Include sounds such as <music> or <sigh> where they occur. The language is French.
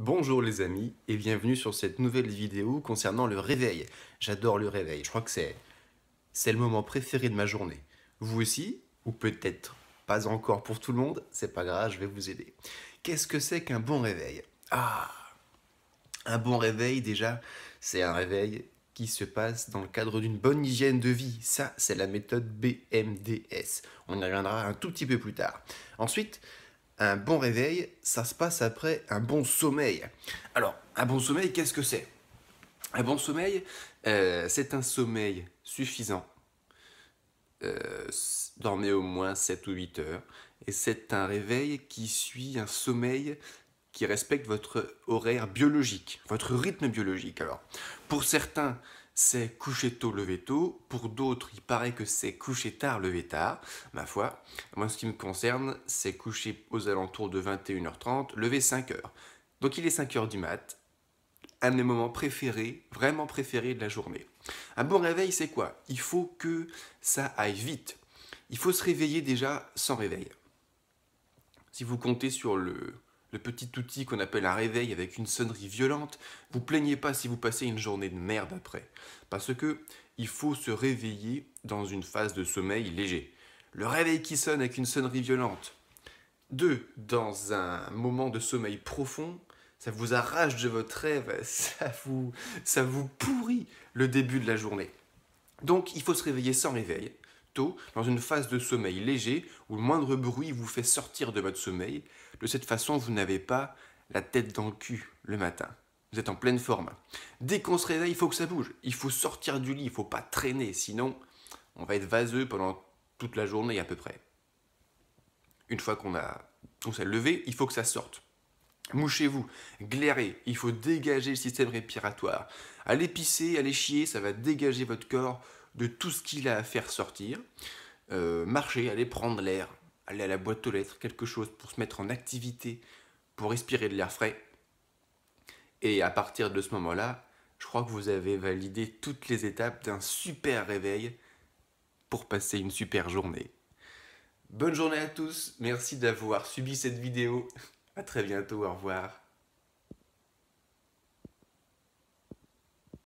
Bonjour les amis et bienvenue sur cette nouvelle vidéo concernant le réveil. J'adore le réveil, je crois que c'est c'est le moment préféré de ma journée. Vous aussi ou peut-être pas encore pour tout le monde, c'est pas grave, je vais vous aider. Qu'est-ce que c'est qu'un bon réveil Ah Un bon réveil déjà, c'est un réveil qui se passe dans le cadre d'une bonne hygiène de vie. Ça, c'est la méthode BMDS. On y reviendra un tout petit peu plus tard. Ensuite, un bon réveil, ça se passe après un bon sommeil. Alors, un bon sommeil, qu'est-ce que c'est Un bon sommeil, euh, c'est un sommeil suffisant. Euh, dormez au moins 7 ou 8 heures. Et c'est un réveil qui suit un sommeil qui respecte votre horaire biologique, votre rythme biologique. Alors, pour certains, c'est coucher tôt, lever tôt. Pour d'autres, il paraît que c'est coucher tard, lever tard. Ma foi, moi, ce qui me concerne, c'est coucher aux alentours de 21h30, lever 5h. Donc il est 5h du mat, un des moments préférés, vraiment préférés de la journée. Un bon réveil, c'est quoi Il faut que ça aille vite. Il faut se réveiller déjà sans réveil. Si vous comptez sur le, le petit outil qu'on appelle un réveil avec une sonnerie violente, vous plaignez pas si vous passez une journée de merde après. Parce que il faut se réveiller dans une phase de sommeil léger. Le réveil qui sonne avec une sonnerie violente. Deux, dans un moment de sommeil profond, ça vous arrache de votre rêve, <laughs> ça vous, ça vous pourrit le début de la journée. Donc il faut se réveiller sans réveil, dans une phase de sommeil léger où le moindre bruit vous fait sortir de votre sommeil. De cette façon, vous n'avez pas la tête dans le cul le matin. Vous êtes en pleine forme. Dès qu'on se réveille, il faut que ça bouge. Il faut sortir du lit, il faut pas traîner, sinon on va être vaseux pendant toute la journée à peu près. Une fois qu'on a s'est levé, il faut que ça sorte. Mouchez-vous, glairez, il faut dégager le système respiratoire. Allez pisser, allez chier, ça va dégager votre corps de tout ce qu'il a à faire sortir, euh, marcher, aller prendre l'air, aller à la boîte aux lettres, quelque chose pour se mettre en activité, pour respirer de l'air frais. Et à partir de ce moment-là, je crois que vous avez validé toutes les étapes d'un super réveil pour passer une super journée. Bonne journée à tous, merci d'avoir subi cette vidéo. À très bientôt, au revoir.